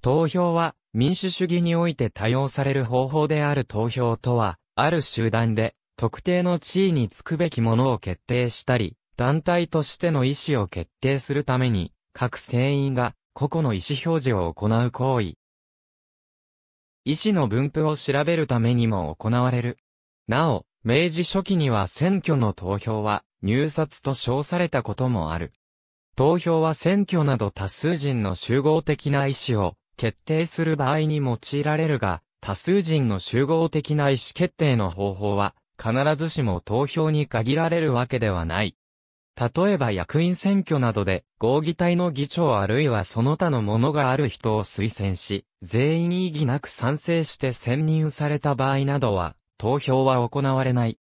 投票は民主主義において多用される方法である投票とは、ある集団で特定の地位につくべきものを決定したり、団体としての意思を決定するために、各船員が個々の意思表示を行う行為。意思の分布を調べるためにも行われる。なお、明治初期には選挙の投票は入札と称されたこともある。投票は選挙など多数人の集合的な意思を決定する場合に用いられるが、多数人の集合的な意思決定の方法は、必ずしも投票に限られるわけではない。例えば役員選挙などで、合議体の議長あるいはその他のものがある人を推薦し、全員異議なく賛成して選任された場合などは、投票は行われない。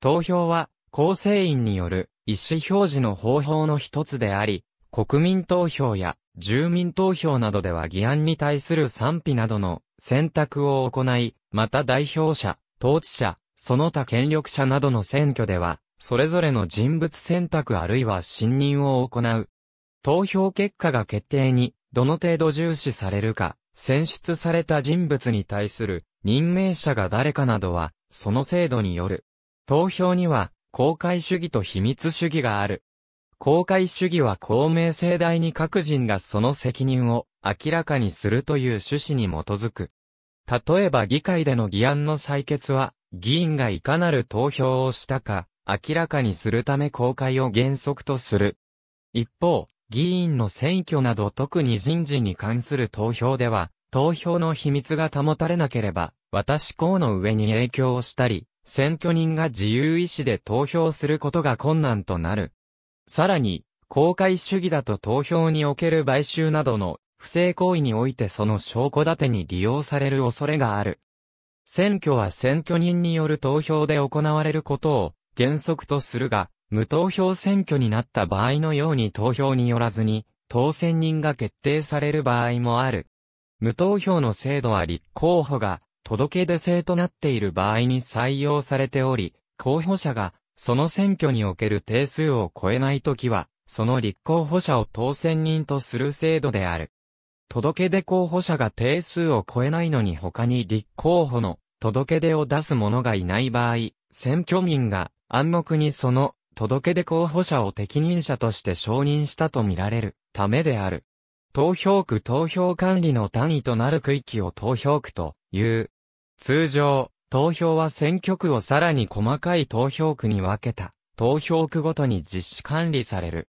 投票は、構成員による意思表示の方法の一つであり、国民投票や住民投票などでは議案に対する賛否などの選択を行い、また代表者、統治者、その他権力者などの選挙では、それぞれの人物選択あるいは信任を行う。投票結果が決定に、どの程度重視されるか、選出された人物に対する任命者が誰かなどは、その制度による。投票には、公開主義と秘密主義がある。公開主義は公明正大に各人がその責任を明らかにするという趣旨に基づく。例えば議会での議案の採決は、議員がいかなる投票をしたか、明らかにするため公開を原則とする。一方、議員の選挙など特に人事に関する投票では、投票の秘密が保たれなければ、私公の上に影響をしたり、選挙人が自由意志で投票することが困難となる。さらに、公開主義だと投票における買収などの不正行為においてその証拠立てに利用される恐れがある。選挙は選挙人による投票で行われることを原則とするが、無投票選挙になった場合のように投票によらずに、当選人が決定される場合もある。無投票の制度は立候補が届け出制となっている場合に採用されており、候補者がその選挙における定数を超えないときは、その立候補者を当選人とする制度である。届け出候補者が定数を超えないのに他に立候補の届け出を出す者がいない場合、選挙民が暗黙にその届け出候補者を適任者として承認したとみられるためである。投票区投票管理の単位となる区域を投票区という。通常、投票は選挙区をさらに細かい投票区に分けた、投票区ごとに実施管理される。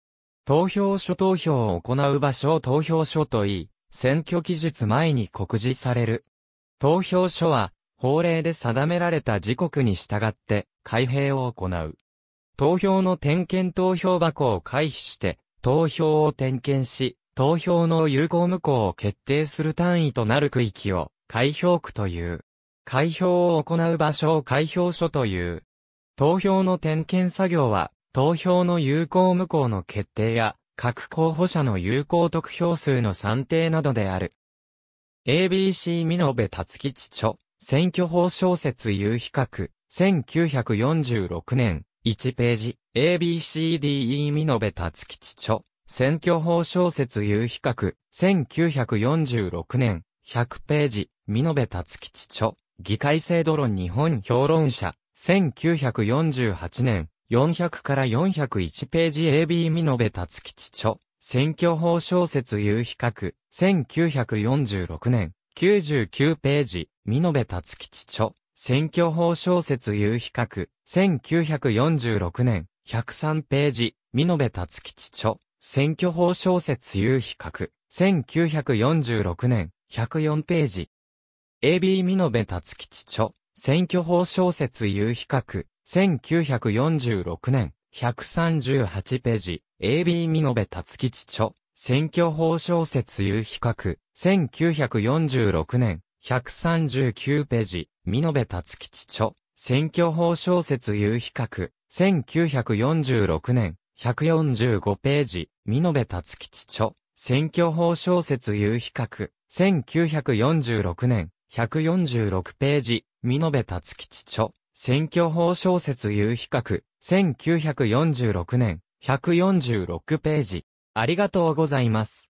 投票所投票を行う場所を投票所といい、選挙期日前に告示される。投票所は、法令で定められた時刻に従って、開閉を行う。投票の点検投票箱を回避して、投票を点検し、投票の有効無効を決定する単位となる区域を、開票区という。開票を行う場所を開票所という。投票の点検作業は、投票の有効無効の決定や、各候補者の有効得票数の算定などである。ABC 見延辰吉著、選挙法小説有比較、1946年、1ページ、ABCDE 見延辰吉著、選挙法小説有比較、1946年、100ページ、見延辰吉著、議会制度論日本評論者、1948年、400から401ページ AB 見延達吉著、選挙法小説有比較、1946年、99ページ、見延達吉著、選挙法小説有比較、1946年、103ページ、見延達吉著、選挙法小説有比較、1946年、104ページ、AB 美延達吉著、選挙法小説有比較、1946年、138ページ、AB 美延達吉著、選挙法小説有比較、1946年、139ページ、美延達吉著、選挙法小説有比較、1946年、145ページ、美延達吉著、選挙法小説有比較、1946年、146ページ、見延達吉著、選挙法小説有比較、1946年、146ページ。ありがとうございます。